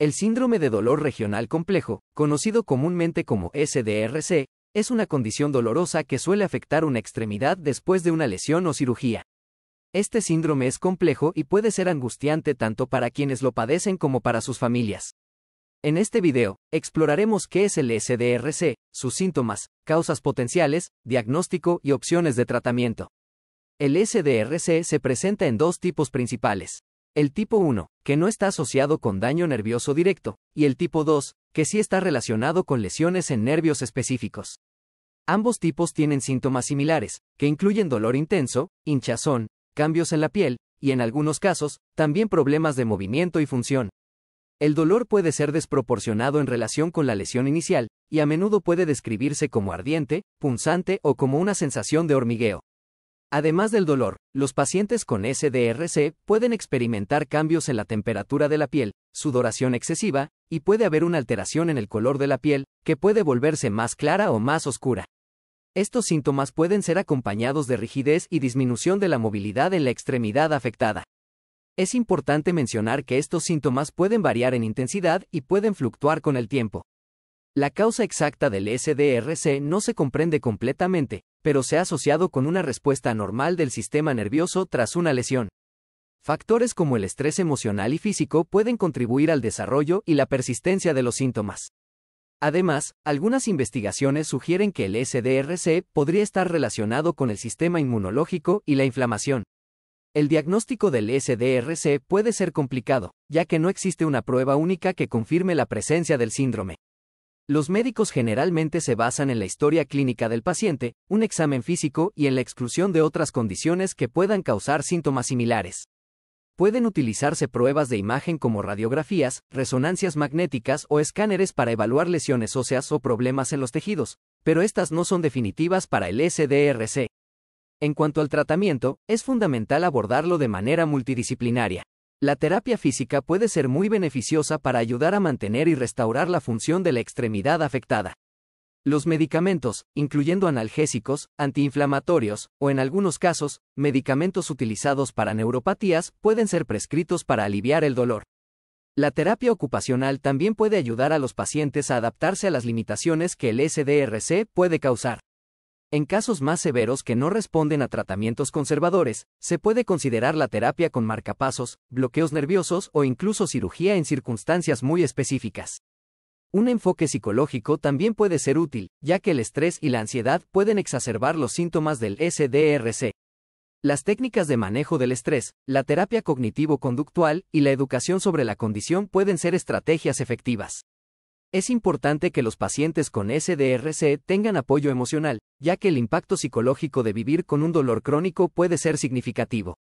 El síndrome de dolor regional complejo, conocido comúnmente como SDRC, es una condición dolorosa que suele afectar una extremidad después de una lesión o cirugía. Este síndrome es complejo y puede ser angustiante tanto para quienes lo padecen como para sus familias. En este video, exploraremos qué es el SDRC, sus síntomas, causas potenciales, diagnóstico y opciones de tratamiento. El SDRC se presenta en dos tipos principales, el tipo 1, que no está asociado con daño nervioso directo, y el tipo 2, que sí está relacionado con lesiones en nervios específicos. Ambos tipos tienen síntomas similares, que incluyen dolor intenso, hinchazón, cambios en la piel, y en algunos casos, también problemas de movimiento y función. El dolor puede ser desproporcionado en relación con la lesión inicial, y a menudo puede describirse como ardiente, punzante o como una sensación de hormigueo. Además del dolor, los pacientes con SDRC pueden experimentar cambios en la temperatura de la piel, sudoración excesiva, y puede haber una alteración en el color de la piel, que puede volverse más clara o más oscura. Estos síntomas pueden ser acompañados de rigidez y disminución de la movilidad en la extremidad afectada. Es importante mencionar que estos síntomas pueden variar en intensidad y pueden fluctuar con el tiempo. La causa exacta del SDRC no se comprende completamente, pero se ha asociado con una respuesta anormal del sistema nervioso tras una lesión. Factores como el estrés emocional y físico pueden contribuir al desarrollo y la persistencia de los síntomas. Además, algunas investigaciones sugieren que el SDRC podría estar relacionado con el sistema inmunológico y la inflamación. El diagnóstico del SDRC puede ser complicado, ya que no existe una prueba única que confirme la presencia del síndrome. Los médicos generalmente se basan en la historia clínica del paciente, un examen físico y en la exclusión de otras condiciones que puedan causar síntomas similares. Pueden utilizarse pruebas de imagen como radiografías, resonancias magnéticas o escáneres para evaluar lesiones óseas o problemas en los tejidos, pero estas no son definitivas para el SDRC. En cuanto al tratamiento, es fundamental abordarlo de manera multidisciplinaria. La terapia física puede ser muy beneficiosa para ayudar a mantener y restaurar la función de la extremidad afectada. Los medicamentos, incluyendo analgésicos, antiinflamatorios, o en algunos casos, medicamentos utilizados para neuropatías, pueden ser prescritos para aliviar el dolor. La terapia ocupacional también puede ayudar a los pacientes a adaptarse a las limitaciones que el SDRC puede causar. En casos más severos que no responden a tratamientos conservadores, se puede considerar la terapia con marcapasos, bloqueos nerviosos o incluso cirugía en circunstancias muy específicas. Un enfoque psicológico también puede ser útil, ya que el estrés y la ansiedad pueden exacerbar los síntomas del SDRC. Las técnicas de manejo del estrés, la terapia cognitivo-conductual y la educación sobre la condición pueden ser estrategias efectivas. Es importante que los pacientes con SDRC tengan apoyo emocional, ya que el impacto psicológico de vivir con un dolor crónico puede ser significativo.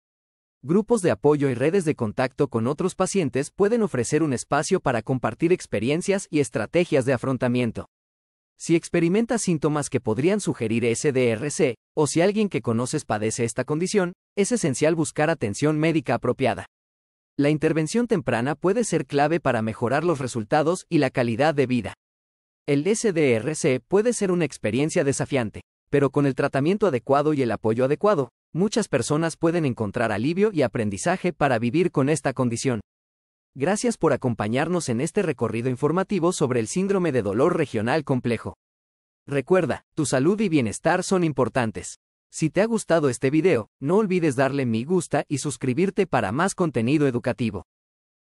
Grupos de apoyo y redes de contacto con otros pacientes pueden ofrecer un espacio para compartir experiencias y estrategias de afrontamiento. Si experimentas síntomas que podrían sugerir SDRC, o si alguien que conoces padece esta condición, es esencial buscar atención médica apropiada. La intervención temprana puede ser clave para mejorar los resultados y la calidad de vida. El SDRC puede ser una experiencia desafiante, pero con el tratamiento adecuado y el apoyo adecuado, muchas personas pueden encontrar alivio y aprendizaje para vivir con esta condición. Gracias por acompañarnos en este recorrido informativo sobre el síndrome de dolor regional complejo. Recuerda, tu salud y bienestar son importantes. Si te ha gustado este video, no olvides darle me gusta y suscribirte para más contenido educativo.